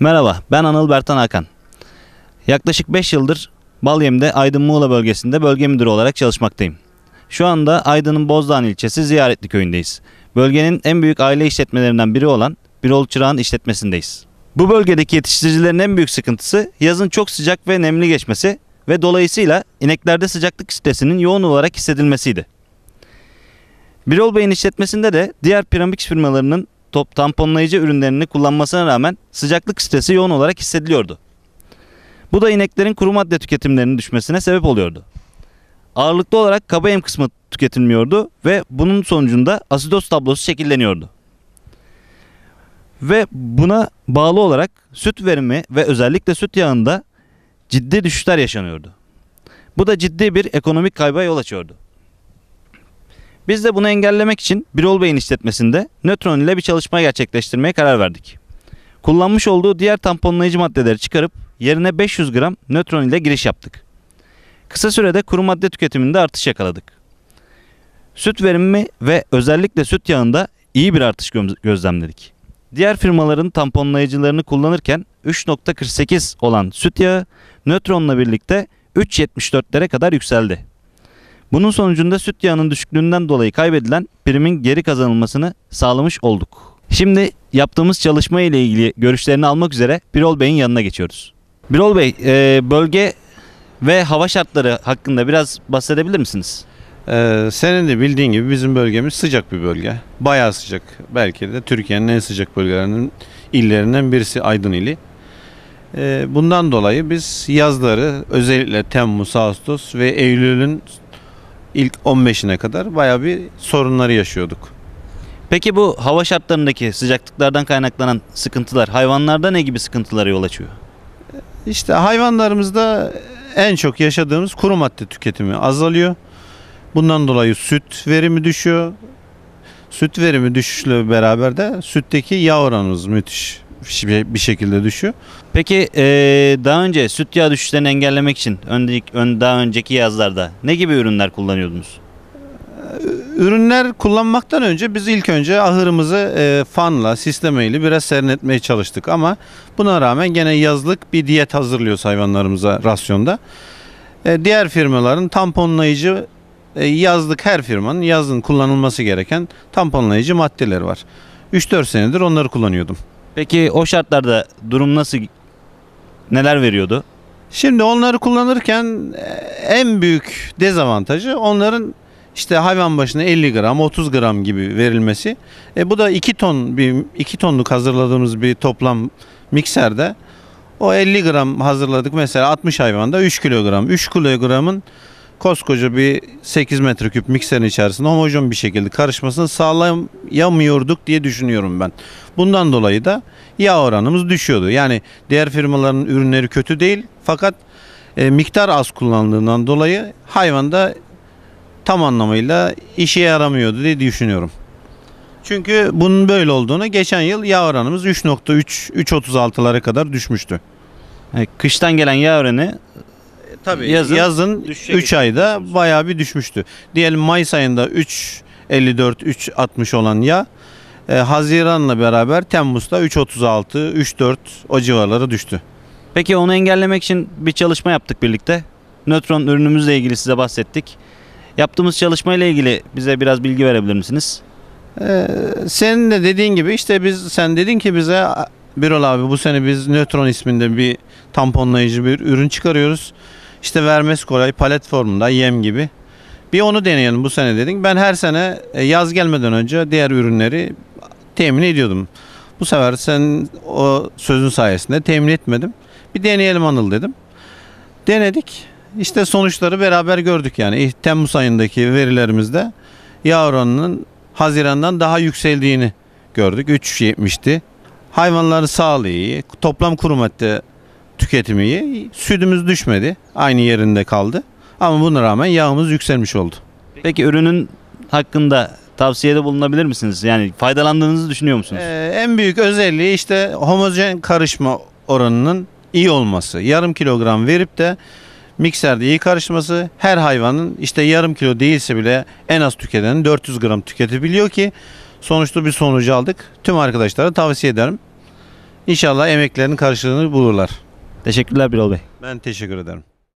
Merhaba, ben Anıl Bertan Hakan. Yaklaşık 5 yıldır Balyem'de Aydın Muğla bölgesinde bölge müdürü olarak çalışmaktayım. Şu anda Aydın'ın Bozdağın ilçesi Ziyaretli köyündeyiz. Bölgenin en büyük aile işletmelerinden biri olan Birol Çırağan işletmesindeyiz. Bu bölgedeki yetiştiricilerin en büyük sıkıntısı yazın çok sıcak ve nemli geçmesi ve dolayısıyla ineklerde sıcaklık stresinin yoğun olarak hissedilmesiydi. Birol Bey'in işletmesinde de diğer piramik firmalarının top tamponlayıcı ürünlerini kullanmasına rağmen sıcaklık stresi yoğun olarak hissediliyordu. Bu da ineklerin kuru madde tüketimlerinin düşmesine sebep oluyordu. Ağırlıklı olarak kaba yem kısmı tüketilmiyordu ve bunun sonucunda asidoz tablosu şekilleniyordu. Ve buna bağlı olarak süt verimi ve özellikle süt yağında ciddi düşüşler yaşanıyordu. Bu da ciddi bir ekonomik kayba yol açıyordu. Biz de bunu engellemek için Birol Bey'in işletmesinde nötron ile bir çalışma gerçekleştirmeye karar verdik. Kullanmış olduğu diğer tamponlayıcı maddeleri çıkarıp yerine 500 gram nötron ile giriş yaptık. Kısa sürede kuru madde tüketiminde artış yakaladık. Süt verimi ve özellikle süt yağında iyi bir artış gözlemledik. Diğer firmaların tamponlayıcılarını kullanırken 3.48 olan süt yağı nötronla birlikte 3.74'lere kadar yükseldi. Bunun sonucunda süt yağının düşüklüğünden dolayı kaybedilen primin geri kazanılmasını sağlamış olduk. Şimdi yaptığımız çalışma ile ilgili görüşlerini almak üzere Birol Bey'in yanına geçiyoruz. Birol Bey, e, bölge ve hava şartları hakkında biraz bahsedebilir misiniz? E, senin de bildiğin gibi bizim bölgemiz sıcak bir bölge. Bayağı sıcak. Belki de Türkiye'nin en sıcak bölgelerinin illerinden birisi Aydın ili. E, bundan dolayı biz yazları özellikle Temmuz, Ağustos ve Eylül'ün ilk 15'ine kadar baya bir sorunları yaşıyorduk. Peki bu hava şartlarındaki sıcaklıklardan kaynaklanan sıkıntılar hayvanlarda ne gibi sıkıntılara yol açıyor? İşte hayvanlarımızda en çok yaşadığımız kuru madde tüketimi azalıyor. Bundan dolayı süt verimi düşüyor. Süt verimi düşüşle beraber de sütteki yağ oranımız müthiş bir şekilde düşüyor. Peki e, daha önce süt yağı düşüşlerini engellemek için öndelik, ön, daha önceki yazlarda ne gibi ürünler kullanıyordunuz? Ee, ürünler kullanmaktan önce biz ilk önce ahırımızı e, fanla, sistemeyle biraz serinletmeye çalıştık ama buna rağmen gene yazlık bir diyet hazırlıyoruz hayvanlarımıza rasyonda. E, diğer firmaların tamponlayıcı e, yazlık her firmanın yazın kullanılması gereken tamponlayıcı maddeler var. 3-4 senedir onları kullanıyordum. Peki o şartlarda durum nasıl neler veriyordu? Şimdi onları kullanırken e, en büyük dezavantajı onların işte hayvan başına 50 gram 30 gram gibi verilmesi. E bu da 2 ton bir 2 tonluk hazırladığımız bir toplam mikserde o 50 gram hazırladık mesela 60 hayvanda 3 kilogram. 3 kilogramın koskoca bir 8 metreküp mikserin içerisinde homojen bir şekilde karışmasını sağlayamıyorduk diye düşünüyorum ben. Bundan dolayı da yağ oranımız düşüyordu. Yani diğer firmaların ürünleri kötü değil fakat e, miktar az kullanıldığından dolayı hayvanda tam anlamıyla işe yaramıyordu diye düşünüyorum. Çünkü bunun böyle olduğunu geçen yıl yağ oranımız 3.3 3.36'lara kadar düşmüştü. E, kıştan gelen yağ oranı Tabii yazın, yazın 3 ayda bayağı bir düşmüştü. Diyelim Mayıs ayında 3.54 3.60 olan ya e, Haziran'la beraber Temmuz'da 3.36 3.4 o civarlara düştü. Peki onu engellemek için bir çalışma yaptık birlikte. Nötron ürünümüzle ilgili size bahsettik. Yaptığımız çalışmayla ilgili bize biraz bilgi verebilir misiniz? Ee, senin de dediğin gibi işte biz sen dedin ki bize Birol abi bu sene biz Nötron isminde bir tamponlayıcı bir ürün çıkarıyoruz. İşte vermesi kolay palet formunda yem gibi. Bir onu deneyelim bu sene dedik. Ben her sene e, yaz gelmeden önce diğer ürünleri temin ediyordum. Bu sefer sen o sözün sayesinde temin etmedim. Bir deneyelim Anıl dedim. Denedik. İşte sonuçları beraber gördük yani. Temmuz ayındaki verilerimizde yağ oranının Haziran'dan daha yükseldiğini gördük. 3.70'ti. Hayvanların sağlığı iyi. Toplam kuru madde Tüketimi iyi, Sütümüz düşmedi. Aynı yerinde kaldı. Ama buna rağmen yağımız yükselmiş oldu. Peki ürünün hakkında tavsiyede bulunabilir misiniz? Yani faydalandığınızı düşünüyor musunuz? Ee, en büyük özelliği işte homojen karışma oranının iyi olması. Yarım kilogram verip de mikserde iyi karışması her hayvanın işte yarım kilo değilse bile en az tüketenin 400 gram tüketebiliyor ki sonuçta bir sonucu aldık. Tüm arkadaşlara tavsiye ederim. İnşallah emeklerinin karşılığını bulurlar. Teşekkürler Birol Bey. Ben teşekkür ederim.